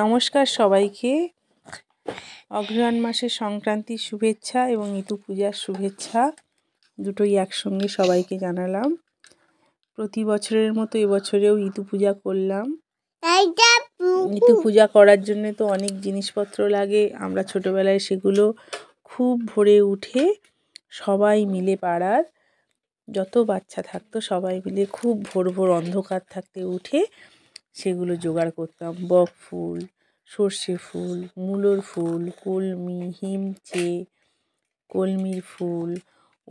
নমস্কার সবাইকে অগ্রহায়ণ মাসের সংক্রান্তির শুভেচ্ছা এবং ঋতু পূজার শুভেচ্ছা দুটোই একসঙ্গে সবাইকে জানালাম প্রতি বছরের মতো এবছরেও ঋতু পূজা করলাম ঋতু পূজা করার জন্য তো অনেক জিনিসপত্র লাগে আমরা ছোটোবেলায় সেগুলো খুব ভোরে উঠে সবাই মিলে পাড়ার যত বাচ্চা থাকতো সবাই মিলে খুব ভোর ভোর অন্ধকার থাকতে উঠে সেগুলো জোগাড় করতাম বক ফুল সর্ষে ফুল মূলোর ফুল কলমি হিমচে কলমির ফুল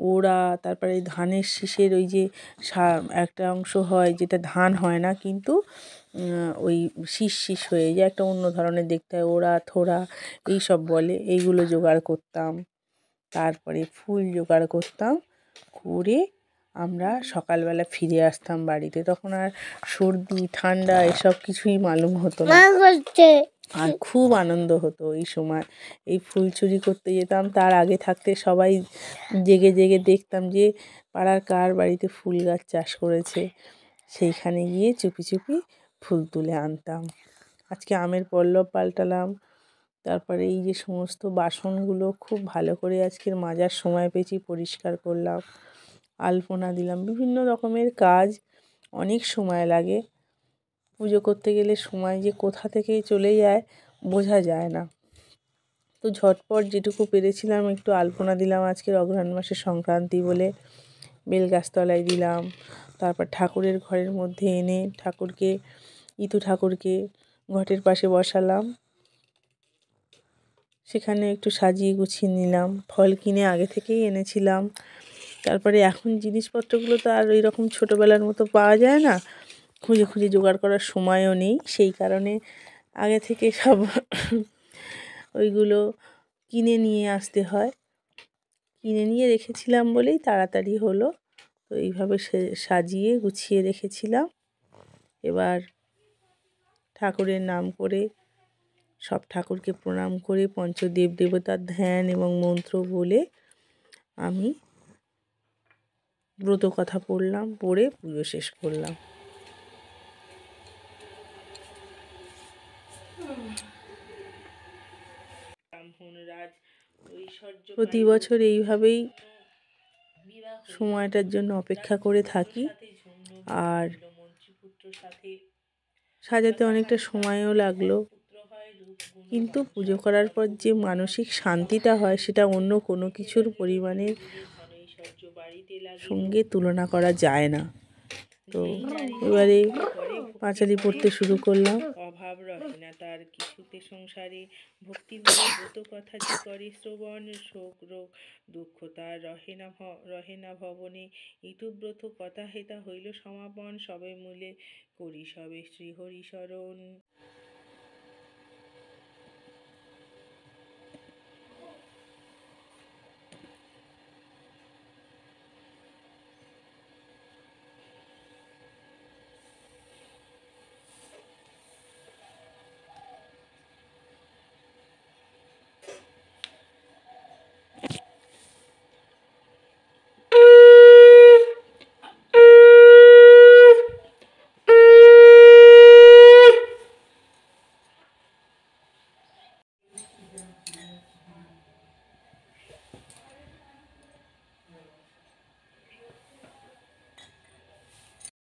ওড়া তারপরে ধানের শীষের ওই যে সা একটা অংশ হয় যেটা ধান হয় না কিন্তু ওই শীষ শীষ হয়ে যায় একটা অন্য ধরনের দেখতে হয় ওড়া থোড়া এইসব বলে এইগুলো জোগাড় করতাম তারপরে ফুল জোগাড় করতাম করে আমরা সকালবেলা ফিরে আসতাম বাড়িতে তখন আর সর্দি ঠান্ডা এসব কিছুই মালুম হতো না আর খুব আনন্দ হতো এই সময় এই ফুল চুরি করতে যেতাম তার আগে থাকতে সবাই জেগে জেগে দেখতাম যে পাড়ার কার বাড়িতে ফুল গাছ চাষ করেছে সেইখানে গিয়ে চুপি চুপি ফুল তুলে আনতাম আজকে আমের পল্লব পাল্টালাম তারপরে এই যে সমস্ত বাসনগুলো খুব ভালো করে আজকের মাজার সময় পেয়েছি পরিষ্কার করলাম আলপনা দিলাম বিভিন্ন রকমের কাজ অনেক সময় লাগে পুজো করতে গেলে সময় যে কোথা থেকে চলে যায় বোঝা যায় না তো ঝটপট যেটুকু পেরেছিলাম একটু আলপনা দিলাম আজকের অঘ্রাণ মাসের সংক্রান্তি বলে বেলগাছতলায় দিলাম তারপর ঠাকুরের ঘরের মধ্যে এনে ঠাকুরকে ইতু ঠাকুরকে ঘটের পাশে বসালাম সেখানে একটু সাজিয়ে গুছিয়ে নিলাম ফল কিনে আগে থেকেই এনেছিলাম তারপরে এখন জিনিসপত্রগুলো তো আর ওই রকম ছোটোবেলার মতো পাওয়া যায় না খুঁজে খুঁজে জোগাড় করার সময়ও নেই সেই কারণে আগে থেকে সব ওইগুলো কিনে নিয়ে আসতে হয় কিনে নিয়ে রেখেছিলাম বলেই তাড়াতাড়ি হলো তো এইভাবে সাজিয়ে গুছিয়ে রেখেছিলাম এবার ঠাকুরের নাম করে সব ঠাকুরকে প্রণাম করে পঞ্চদেব দেবতার ধ্যান এবং মন্ত্র বলে আমি ব্রত কথা পড়লাম পড়ে পুজো শেষ করলাম প্রতি বছর এইভাবেই সময়টার জন্য অপেক্ষা করে থাকি আর সাজাতে অনেকটা সময়ও লাগলো কিন্তু পুজো করার পর যে মানসিক শান্তিটা হয় সেটা অন্য কোনো কিছুর পরিমাণে সঙ্গে তুলনা করা যায় না তো এবারে পাঁচালি পড়তে শুরু করলাম অভাব রচনা তার কিছুতে সংসারে ভক্তি ব্রত কথা যে করে শ্রবণ শোক রোগ দুঃখ তার রহে না রহে না ভবনে ইতুব্রত কথা হেতা হইল সমাপন সবে মূলে করি সবে শরণ